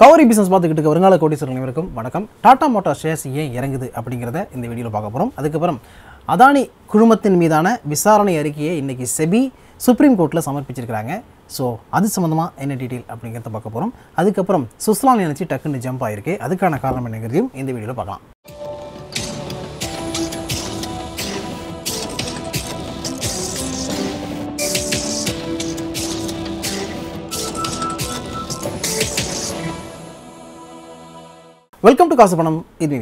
கவரி பிஸ்னஸ் பார்த்துக்கிட்டு வருங்கால கோடீஸ்வரர் அனைவருக்கும் வணக்கம் டாடா மோட்டார் ஷேர்ஸ் ஏன் இறங்குது அப்படிங்கிறத இந்த வீடியோவில் பார்க்க போகிறோம் அதுக்கப்புறம் அதானி குழுமத்தின் மீதான விசாரணை அறிக்கையை இன்றைக்கி செபி சுப்ரீம் கோர்ட்டில் சமர்ப்பிச்சிருக்கிறாங்க ஸோ அது சம்மந்தமாக என்ன டீட்டெயில் அப்படிங்கிறத பார்க்க போகிறோம் அதுக்கப்புறம் சுஸ்லான் நினச்சி டக்குன்னு ஜம்ப் ஆயிருக்கு அதுக்கான காரணம் என்னங்கிறதையும் இந்த வீடியோவில் பார்க்கலாம் வெல்கம் டு காசு பணம் இது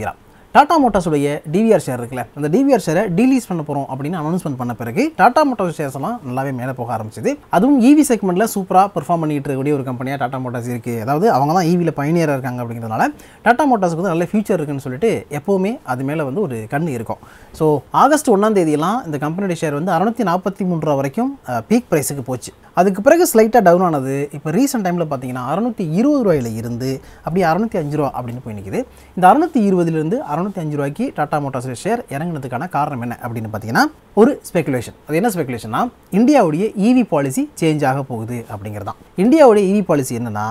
டாடா மோட்டார்ஸுடைய டிவிஆர் ஷேர் இருக்குல்ல அந்த டிவிஆர் ஷேரை டீலீஸ் பண்ண போகிறோம் அப்படின்னு அனௌன்ஸ்மெண்ட் பண்ண பிறகு டாடா மோட்டார்ஸ் ஷேர்ஸ் எல்லாம் நல்லாவே மேலே போக ஆரம்பிச்சது அதுவும் ஈவி செக்மெண்ட்டில் சூப்பராக பர்ஃபார்ம் பண்ணிட்டு இருக்கக்கூடிய ஒரு கம்பெனியாக டாடா மோட்டார்ஸ் இருக்குது அதாவது அவங்க தான் ஈவியில் e பயணியராக இருக்காங்க அப்படிங்கிறதுனால டாடா மோட்டார்ஸ்க்கு வந்து நல்ல ஃபியூச்சர் இருக்குன்னு சொல்லிட்டு எப்போவுமே அது மேலே வந்து ஒரு கண் இருக்கும் ஸோ ஆகஸ்ட் ஒன்றாம் தேதியெல்லாம் இந்த கம்பெனியோட ஷேர் வந்து அறுநூத்தி நாற்பத்தி மூன்று ரூபா வரைக்கும் பீக் ப்ரைஸுக்கு போச்சு அதுக்கு பிறகு ஸ்லைட்டாக டவுன் ஆனது இப்போ ரீசெண்ட் டைமில் பார்த்தீங்கன்னா அறநூற்றி இருபது ரூபாயில் இருந்து அப்படியே அறநூற்றி அஞ்சு ரூபா அப்படின்னு போய் நிற்கிது இந்த அறநூற்றி இருபதுலேருந்து அறநூற்றி அஞ்சு ரூபாய்க்கு டாடா மோட்டார்ஸ் ஷேர் இறங்கினதுக்கான காரணம் என்ன அப்படின்னு பார்த்தீங்கன்னா ஒரு ஸ்பெகுலேஷன் அது என்ன ஸ்பெகுலேஷன்னா இந்தியாவுடைய இவி பாலிசி சேஞ்ச் ஆக போகுது அப்படிங்கிறதான் இந்தியாவுடைய இவி e பாலிசி என்னென்னா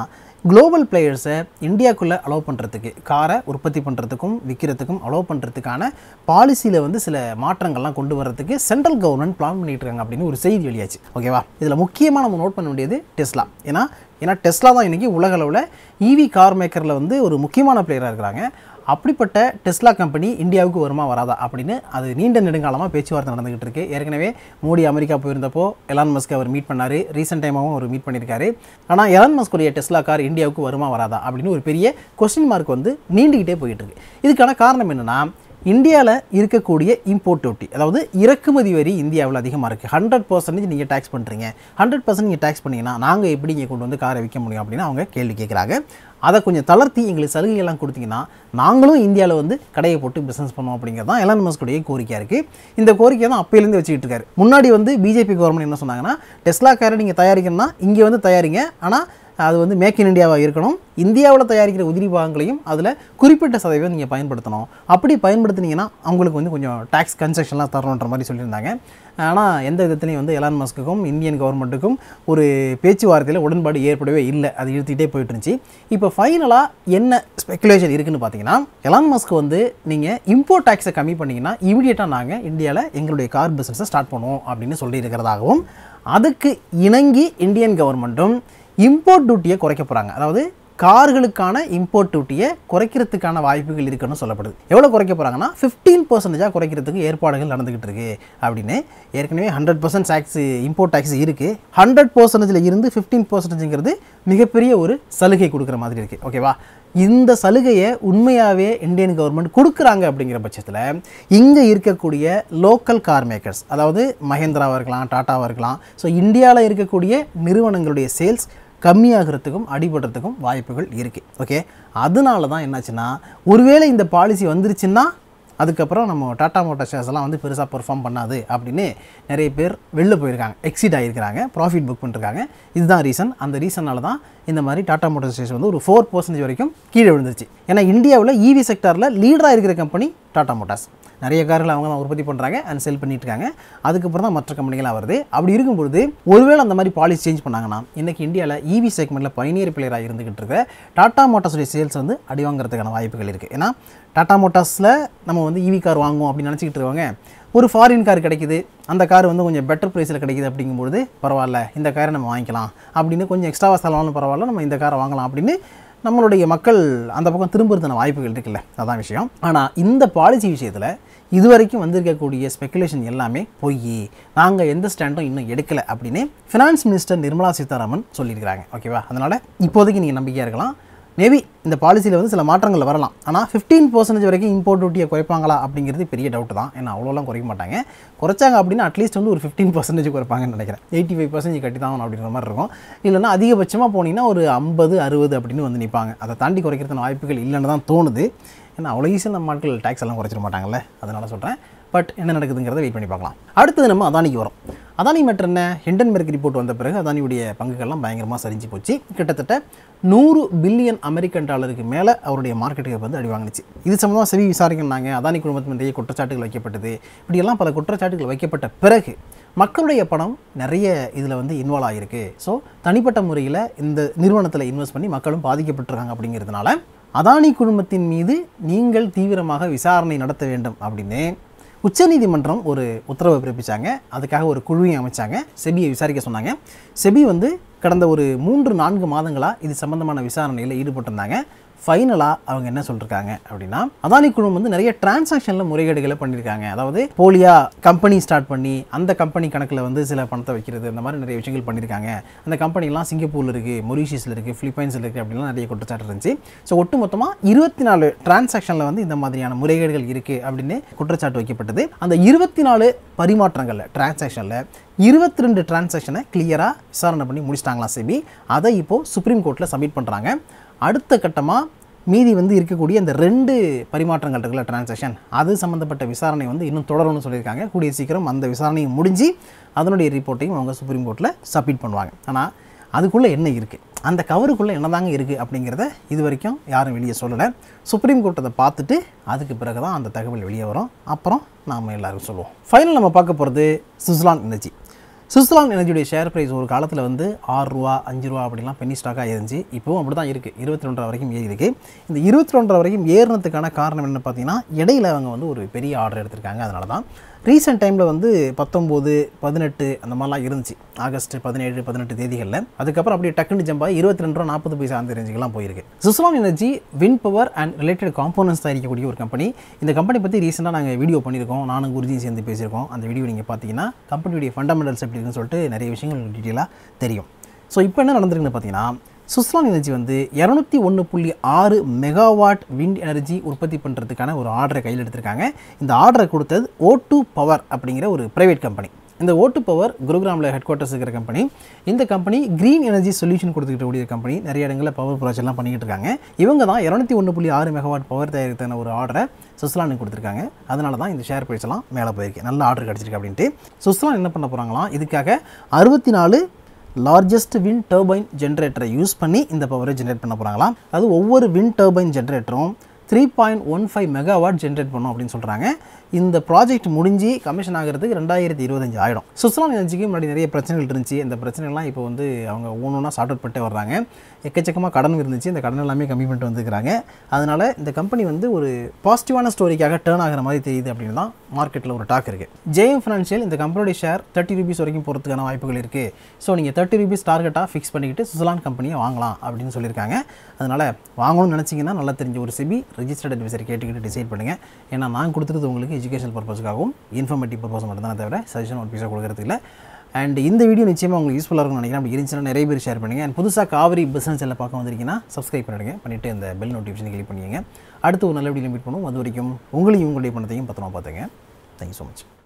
குளோபல் பிளேயர்ஸை இந்தியாவுக்குள்ளே அலோவ் பண்ணுறதுக்கு காரை உற்பத்தி பண்ணுறதுக்கும் விற்கிறதுக்கும் அலோவ் பண்ணுறதுக்கான பாலிசியில் வந்து சில மாற்றங்கள்லாம் கொண்டு வர்றதுக்கு சென்ட்ரல் கவர்மெண்ட் பிளான் பண்ணிட்டு இருக்காங்க அப்படின்னு ஒரு செய்தி வெளியாச்சு ஓகேவா இதில் முக்கியமாக நம்ம நோட் பண்ண வேண்டியது டெஸ்லா ஏன்னா ஏன்னா டெஸ்லா தான் இன்றைக்கி உலகளவில் ஈவி e கார் மேக்கரில் வந்து ஒரு முக்கியமான பிளேயராக இருக்கிறாங்க அப்படிப்பட்ட டெஸ்லா கம்பெனி இந்தியாவுக்கு வருமா வராதா அப்படின்னு அது நீண்ட நெடுங்காலமாக பேச்சுவார்த்தை நடந்துகிட்டு இருக்கு ஏற்கனவே மோடி அமெரிக்கா போயிருந்தப்போ எலான் மஸ்க் அவர் மீட் பண்ணார் ரீசெண்ட் டைமாகவும் அவர் மீட் பண்ணியிருக்காரு ஆனால் எலான் மஸ்குடைய டெஸ்லா கார் இந்தியாவுக்கு வருமா வராதா அப்படின்னு ஒரு பெரிய கொஸ்டின் மார்க் வந்து நீண்டுக்கிட்டே போயிட்டு இருக்கு இதுக்கான காரணம் என்னென்னா இந்தியாவில் இருக்கக்கூடிய இம்போர்ட் டியூட்டி அதாவது இறக்குமதி வரி இந்தியாவில் அதிகமாக இருக்குது ஹண்ட்ரட் பர்சன்டேஜ் நீங்கள் டேக்ஸ் பண்ணுறீங்க ஹண்ட்ரட் பர்சன்ட் நீங்கள் டேக்ஸ் பண்ணிங்கன்னா நாங்கள் எப்படி இங்கே கொண்டு வந்து காரை விற்க முடியும் அப்படின்னு அவங்க கேள்வி கேட்குறாங்க அதை கொஞ்சம் தளர்த்தி எங்களுக்கு சலுகைகள்லாம் கொடுத்தீங்கன்னா நாங்களும் இந்தியாவில் வந்து கடையை போட்டு பிஸ்னஸ் பண்ணுவோம் அப்படிங்கிறது தான் எலான் மஸ்குடைய கோரிக்கையாக இருக்குது இந்த கோரிக்கை தான் அப்போலேருந்து வச்சுக்கிட்டு இருக்காரு முன்னாடி வந்து பிஜேபி கவர்மெண்ட் என்ன சொன்னாங்கன்னா டெஸ்லா காரை நீங்கள் தயாரிக்கணும்னா இங்கே வந்து தயாரிங்க ஆனால் அது வந்து மேக் இன் இந்தியாவாக இருக்கணும் இந்தியாவில் தயாரிக்கிற உதிரி பாகங்களையும் அதில் குறிப்பிட்ட சதவீதம் நீங்கள் பயன்படுத்தணும் அப்படி பயன்படுத்தினீங்கன்னா அவங்களுக்கு வந்து கொஞ்சம் டேக்ஸ் கன்செஷன்லாம் தரணுன்ற மாதிரி சொல்லியிருந்தாங்க ஆனால் எந்த விதத்துலையும் வந்து எலான் மஸ்க்குக்கும் இந்தியன் கவர்மெண்ட்டுக்கும் ஒரு பேச்சுவார்த்தையில் உடன்பாடு ஏற்படவே இல்லை அது இழுத்துக்கிட்டே போயிட்டு இருந்துச்சு இப்போ ஃபைனலாக என்ன ஸ்பெக்குலேஷன் இருக்குதுன்னு பார்த்தீங்கன்னா எலான் மஸ்க்கு வந்து நீங்கள் இம்போர்ட் டேக்ஸை கம்மி பண்ணிங்கன்னா இமீடியட்டாக நாங்கள் இந்தியாவில் எங்களுடைய கார் பிஸ்னஸை ஸ்டார்ட் பண்ணுவோம் அப்படின்னு சொல்லியிருக்கிறதாகவும் அதுக்கு இணங்கி இந்தியன் கவர்மெண்ட்டும் இம்போர்ட் டியூட்டியை குறைக்க போகிறாங்க அதாவது கார்களுக்கான இம்போர்ட் டியூட்டியை குறைக்கிறதுக்கான வாய்ப்புகள் இருக்குன்னு சொல்லப்படுது எவ்வளோ குறைக்க போகிறாங்கன்னா ஃபிஃப்டீன் பர்சன்டேஜாக குறைக்கிறதுக்கு ஏற்பாடுகள் நடந்துகிட்டு இருக்கு அப்படின்னு ஏற்கனவே hundred percent tax import tax இருக்குது ஹண்ட்ரட் பர்சன்டேஜில் இருந்து ஃபிஃப்டீன் பர்சன்டேஜுங்கிறது மிகப்பெரிய ஒரு சலுகை கொடுக்குற மாதிரி இருக்குது ஓகேவா இந்த சலுகையை உண்மையாகவே இந்தியன் கவர்மெண்ட் கொடுக்குறாங்க அப்படிங்கிற பட்சத்தில் இங்கே இருக்கக்கூடிய லோக்கல் கார் மேக்கர்ஸ் அதாவது மஹேந்திராவாக இருக்கலாம் டாட்டாவாக இருக்கலாம் ஸோ இந்தியாவில் இருக்கக்கூடிய நிறுவனங்களுடைய சேல்ஸ் கம்மியாகிறதுக்கும் அடிபடுறதுக்கும் வாய்ப்புகள் இருக்குது ஓகே அதனால தான் என்னாச்சுன்னா ஒருவேளை இந்த பாலிசி வந்துருச்சுன்னா அதுக்கப்புறம் நம்ம டாட்டா மோட்டார் ஷேர்ஸ்லாம் எல்லாம் வந்து பெருசாக பெர்ஃபார்ம் பண்ணாது அப்படின்னு நிறைய பேர் வெளில போயிருக்காங்க எக்ஸிட் ஆகியிருக்கிறாங்க ப்ராஃபிட் புக் பண்ணிருக்காங்க இதுதான் ரீசன் அந்த ரீசனால் தான் இந்த மாதிரி டாடா மோட்டர் ஷேர்ஸ் வந்து ஒரு ஃபோர் பர்சன்டேஜ் வரைக்கும் கீழே விழுந்துச்சு ஏன்னா இந்தியாவில் இவி செக்டாரில் லீடராக இருக்கிற கம்பெனி டாடா மோட்டார்ஸ் நிறைய கார்கள் அவங்க தான் உற்பத்தி பண்ணுறாங்க அண்ட் செல் பண்ணிட்டு இருக்காங்க அதுக்கப்புறம் தான் மற்ற கம்பெனிகளாக வருது அப்படி இருக்கும்போது ஒருவேளை அந்த மாதிரி பாலிசி சேஞ்ச் பண்ணாங்கன்னா இன்றைக்கி இந்தியாவில் இவி செக்மெண்ட்டில் பயணியர் பிளேயராக இருந்துகிட்டு இருக்க டாடா மோட்டார்ஸுடைய சேல்ஸ் வந்து அடிவாங்கிறதுக்கான வாய்ப்புகள் இருக்குது ஏன்னா டாடா மோட்டார்ஸில் நம்ம வந்து இவி e கார் வாங்குவோம் அப்படின்னு நினச்சிக்கிட்டு இருவாங்க ஒரு ஃபாரின் கார் கிடைக்கிது அந்த கார் வந்து கொஞ்சம் பெட்டர் ப்ரைஸில் கிடைக்கிது அப்படிங்கும்போது பரவாயில்ல இந்த காரை நம்ம வாங்கிக்கலாம் அப்படின்னு கொஞ்சம் எக்ஸ்ட்ராவா செலவாலும் பரவாயில்ல நம்ம இந்த காரை வாங்கலாம் அப்படின்னு நம்மளுடைய மக்கள் அந்த பக்கம் திரும்புறதுன வாய்ப்புகள் இருக்குல்ல அதான் விஷயம் ஆனால் இந்த பாலிசி விஷயத்தில் இது வரைக்கும் வந்திருக்கக்கூடிய ஸ்பெக்குலேஷன் எல்லாமே பொய் நாங்கள் எந்த ஸ்டாண்டும் இன்னும் எடுக்கலை அப்படின்னு ஃபினான்ஸ் மினிஸ்டர் நிர்மலா சீதாராமன் சொல்லியிருக்கிறாங்க ஓகேவா அதனால் இப்போதைக்கு நீங்கள் நம்பிக்கையாக இருக்கலாம் மேபி இந்த பாலிசியில் வந்து சில மாற்றங்கள் வரலாம் ஆனால் ஃபிஃப்டீன் பர்சன்டேஜ் வரைக்கும் இம்போர்ட் டியூட்டியை குறைப்பாங்களா அப்படிங்கிறது பெரிய டவுட் தான் ஏன்னா அவ்வளோலாம் குறைக்க மாட்டாங்க குறைச்சாங்க அப்படின்னா அட்லீஸ்ட் வந்து ஒரு ஃபிஃப்டீன் பர்சன்டேஜ் குறைப்பாங்கன்னு நினைக்கிறேன் எயிட்டி ஃபைவ் பர்சன்டேஜ் கட்டி தான் அப்படின்ற மாதிரி இருக்கும் இல்லைனா அதிகபட்சமாக போனீங்கன்னா ஒரு ஐம்பது அறுபது அப்படின்னு வந்து நிற்பாங்க அதை தாண்டி குறைக்கிறதுன வாய்ப்புகள் இல்லைன்னு தான் தோணுது ஏன்னா அவ்வளோ ஈஸியாக நம்ம ஆட்கள் டேக்ஸ் எல்லாம் குறைச்சிட மாட்டாங்கல்ல அதனால் சொல்கிறேன் பட் என்ன நடக்குதுங்கிறத வெயிட் பண்ணி பார்க்கலாம் அடுத்தது நம்ம அதானிக்கு வரும் அதானி மற்ற என்ன ஹிண்டன்பெர்க் ரிப்போர்ட் வந்த பிறகு அதானியுடைய பங்குகள்லாம் பயங்கரமாக சரிஞ்சு போச்சு கிட்டத்தட்ட நூறு பில்லியன் அமெரிக்கன் டாலருக்கு மேலே அவருடைய மார்க்கெட்டுக்கு வந்து அடிவாங்கிச்சு இது சம்மந்தமாக செவி விசாரிக்கினாங்க அதானி குழுமத்தின் நிறைய குற்றச்சாட்டுகள் வைக்கப்பட்டது இப்படியெல்லாம் பல குற்றச்சாட்டுகள் வைக்கப்பட்ட பிறகு மக்களுடைய பணம் நிறைய இதில் வந்து இன்வால்வ் ஆகிருக்கு ஸோ தனிப்பட்ட முறையில் இந்த நிறுவனத்தில் இன்வெஸ்ட் பண்ணி மக்களும் பாதிக்கப்பட்டிருக்காங்க அப்படிங்கிறதுனால அதானி குழுமத்தின் மீது நீங்கள் தீவிரமாக விசாரணை நடத்த வேண்டும் அப்படின்னு உச்சநீதிமன்றம் ஒரு உத்தரவை பிறப்பித்தாங்க அதுக்காக ஒரு குழுவையும் அமைச்சாங்க செபியை விசாரிக்க சொன்னாங்க செபி வந்து கடந்த ஒரு மூன்று நான்கு மாதங்களாக இது சம்பந்தமான விசாரணையில் ஈடுபட்டிருந்தாங்க ஃபைனலாக அவங்க என்ன சொல்லியிருக்காங்க அப்படின்னா அதானி குழுமம் வந்து நிறைய டிரான்சாக்ஷனில் முறைகேடுகளை பண்ணியிருக்காங்க அதாவது போலியாக கம்பெனி ஸ்டார்ட் பண்ணி அந்த கம்பெனி கணக்கில் வந்து சில பணத்தை வைக்கிறது அந்த மாதிரி நிறைய விஷயங்கள் பண்ணியிருக்காங்க அந்த கம்பெனிலாம் சிங்கப்பூரில் இருக்குது மொரிஷியஸில் இருக்குது ஃபிலிப்பைன்ஸில் இருக்குது அப்படின்லாம் நிறைய குற்றச்சாட்டு இருந்துச்சு ஸோ ஒட்டு மொத்தமாக இருபத்தி நாலு டிரான்சாக்ஷனில் வந்து இந்த மாதிரியான முறைகேடுகள் இருக்குது அப்படின்னு குற்றச்சாட்டு வைக்கப்பட்டது அந்த இருபத்தி நாலு பரிமாற்றங்களில் டிரான்சாக்ஷனில் இருபத்தி ரெண்டு டிரான்சாக்ஷனை கிளியராக விசாரணை பண்ணி முடிச்சிட்டாங்களா சிபி அதை இப்போது சுப்ரீம் கோர்ட்டில் சப்மிட் பண்ணுறாங்க அடுத்த கட்டமாக மீதி வந்து இருக்கக்கூடிய இந்த ரெண்டு பரிமாற்றங்கள் இருக்குல்ல ட்ரான்சாக்ஷன் அது சம்மந்தப்பட்ட விசாரணை வந்து இன்னும் தொடரும்னு சொல்லியிருக்காங்க கூடிய சீக்கிரம் அந்த விசாரணையும் முடிஞ்சு அதனுடைய ரிப்போர்ட்டையும் அவங்க சுப்ரீம் கோர்ட்டில் சப்மிட் பண்ணுவாங்க ஆனால் அதுக்குள்ளே என்ன இருக்குது அந்த கவருக்குள்ளே என்ன தாங்க இருக்குது அப்படிங்கிறத இது வரைக்கும் யாரும் வெளியே சொல்லலை சுப்ரீம் கோர்ட் அதை பார்த்துட்டு அதுக்கு பிறகு தான் அந்த தகவல் வெளியே வரும் அப்புறம் நாம் எல்லோரும் சொல்லுவோம் ஃபைனல் நம்ம பார்க்க போகிறது சுவிட்சர்லாந்து எனர்ஜி சுவிட்சர்லாந்து எனர்ஜியுடைய ஷேர் ப்ரைஸ் ஒரு காலத்தில் வந்து ஆறு ரூபா அஞ்சு ரூபா அப்படிலாம் பெண்ணி ஸ்டாக்காக இருந்துச்சு இப்போவும் அப்படி தான் இருக்குது இருபத்தி ரெண்டரை வரைக்கும் ஏறி இருக்குது இந்த இருபத்தி ரெண்டரை வரைக்கும் ஏறினதுக்கான காரணம் என்ன பார்த்தீங்கன்னா இடையில அவங்க வந்து ஒரு பெரிய ஆர்டர் எடுத்திருக்காங்க அதனால தான் ரீசெண்ட் டைமில் வந்து பத்தொம்போது பதினெட்டு அந்த மாதிரிலாம் இருந்துச்சு ஆகஸ்ட் பதினேழு பதினெட்டு தேதிகளில் அதுக்கப்புறம் அப்படியே டக்குன்னு ஜம்பாக இருபத்தி ரெண்டு ரூபா நாற்பது பைசா அந்த ரேஞ்சுக்கெல்லாம் போயிருக்கு Suzlon energy wind power and related components தயாரிக்கக்கூடிய ஒரு கம்பெனி இந்த கம்பெனி பற்றி ரீசெண்டாக நாங்கள் வீடியோ பண்ணியிருக்கோம் நானும் குருஜியும் சேர்ந்து பேசியிருக்கோம் அந்த வீடியோ நீங்கள் பார்த்தீங்கன்னா கம்பெனியுடைய ஃபண்டமெண்டல்ஸ் எப்படி இருக்குன்னு சொல்லிட்டு நிறைய விஷயங்கள் டீட்டெயிலாக தெரியும் ஸோ இப்போ என்ன நடந்திருக்குன்னு பார்த்தீங்கன்னா சுஸ்லான் எனர்ஜி வந்து இரநூத்தி ஒன்று புள்ளி ஆறு மெகாவாட் விண்ட் எனர்ஜி உற்பத்தி பண்ணுறதுக்கான ஒரு ஆர்டரை கையில் எடுத்திருக்காங்க இந்த ஆர்டரை கொடுத்தது ஓட்டு பவர் அப்படிங்கிற ஒரு ப்ரைவேட் கம்பெனி இந்த ஓட்டு பவர் குருகிராமில் ஹெட் குவார்ட்டர்ஸ் இருக்கிற கம்பெனி இந்த கம்பெனி க்ரீன் எனர்ஜி சொல்யூஷன் கொடுத்துக்கிட்ட கூடிய கம்பெனி நிறைய இடங்களில் பவர் ப்ராஜெக்ட்லாம் பண்ணிக்கிட்டு இருக்காங்க இவங்க தான் இரநூத்தி ஒன்று புள்ளி ஆறு மெகாவாட் பவர் தயாரித்தான ஒரு ஆர்டரை சுஸ்லானுக்கு கொடுத்துருக்காங்க அதனால தான் இந்த ஷேர் ப்ரைஸ்லாம் மேலே போயிருக்கு நல்ல ஆர்டர் கிடச்சிருக்கு அப்படின்ட்டு சுஸ்லான் என்ன பண்ண போகிறாங்களாம் இதுக்காக அறுபத்தி நாலு லார்ஜஸ்ட் வின் டர்பைன் ஜென்ரேட்டரை யூஸ் பண்ணி இந்த பவரை ஜென்ரேட் பண்ண போகிறாங்களாம் அது ஒவ்வொரு வின் டர்பைன் ஜென்ரேட்டரும் three point one five megawatt generate பண்ணும் அப்படின்னு சொல்கிறாங்க இந்த ப்ராஜெக்ட் முடிஞ்சு கமிஷன் ஆகிறதுக்கு ரெண்டாயிரத்தி இருபத்தஞ்சு ஆகிடும் சுஸ்லாம் எனர்ஜிக்கு முன்னாடி நிறைய பிரச்சனைகள் இருந்துச்சு இந்த பிரச்சனைலாம் இப்போ வந்து அவங்க ஒன்று ஒன்றா சார்ட் அவுட் பண்ணிட்டே வர்றாங்க எக்கச்சக்கமாக கடன் இருந்துச்சு இந்த கடன் எல்லாமே கம்மி பண்ணிட்டு வந்துக்கிறாங்க அதனால் இந்த கம்பெனி வந்து ஒரு பாசிட்டிவான ஸ்டோரிக்காக டேர்ன் ஆகிற மாதிரி தெரியுது அப்படின்னு தான் மார்க்கெட்டில் ஒரு டாக் இருக்குது ஜேஎம் ஃபினான்ஷியல் இந்த கம்பெனியோட ஷேர் தேர்ட்டி ருபீஸ் வரைக்கும் போகிறதுக்கான வாய்ப்புகள் இருக்குது ஸோ நீங்கள் தேர்ட்டி ருபீஸ் டார்கெட்டாக ஃபிக்ஸ் பண்ணிக்கிட்டு சுஸ்லான் கம்பெனியை வாங்கலாம் அப்படின்னு சொல்லியிருக்காங்க அதனால் வாங்கணும்னு நினச்சிங்கன்னா நல்லா தெரிஞ்ச ஒரு சிபி ரிஜிஸ்டர்ட் அட்வைசர் கேட்டுக்கிட்டு டிசைட் பண்ணுங்கள் ஏன்னா நான் கொடுத்துருது உங்களுக்கு எஜுகேஷனல் பர்பஸ்க்காகவும் இன்ஃபர்மேட்டிவ் பர்பஸ் மட்டும்தான் தவிர சஜஷன் ஒன் பீஸாக கொடுக்குறது இல்லை அண்ட் இந்த வீடியோ நிச்சயமாக உங்களுக்கு யூஸ்ஃபுல்லாக இருக்கும்னு நினைக்கிறேன் அப்படி இருந்துச்சுன்னா நிறைய பேர் ஷேர் பண்ணுங்கள் அண்ட் புதுசாக காவிரி பிஸ்னஸ் எல்லாம் பார்க்க வந்திருக்கீங்கன்னா சப்ஸ்கிரைப் பண்ணிடுங்க பண்ணிவிட்டு அந்த பெல் நோட்டிஃபிகேஷன் கிளிக் பண்ணிங்க அடுத்து ஒரு நல்ல வீடியோ மீட் பண்ணுவோம் அது வரைக்கும் உங்களையும் உங்களுடைய பணத்தையும் பத்திரமா பார்த்துங்க தேங்க்யூ ஸோ மச்